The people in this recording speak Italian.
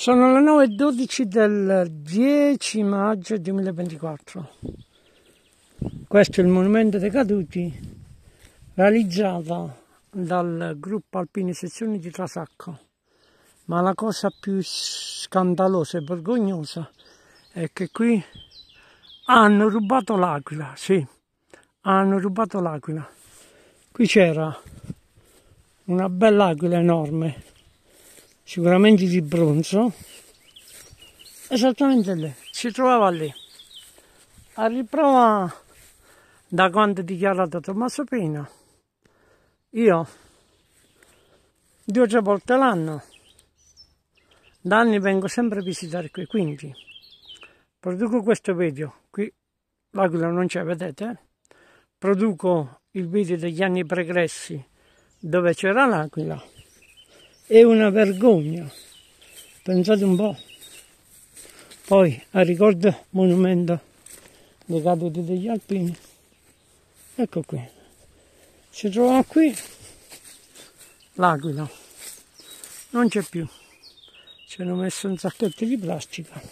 Sono le 9.12 del 10 maggio 2024. Questo è il monumento dei caduti realizzato dal gruppo Alpine Sezioni di Trasacco. Ma la cosa più scandalosa e vergognosa è che qui hanno rubato l'aquila, sì, hanno rubato l'aquila. Qui c'era una bella aquila enorme sicuramente di bronzo, esattamente lì, si trovava lì, a riprova da quanto dichiarato Tommaso Pino io, due o tre volte l'anno, da anni vengo sempre a visitare qui, quindi produco questo video, qui l'aquila non c'è, vedete? Produco il video degli anni pregressi dove c'era l'aquila è una vergogna, pensate un po'. Poi a ricordo monumento dei caduti degli alpini, ecco qui, ci troviamo qui, l'aquila, non c'è più, ci hanno messo un sacchetto di plastica.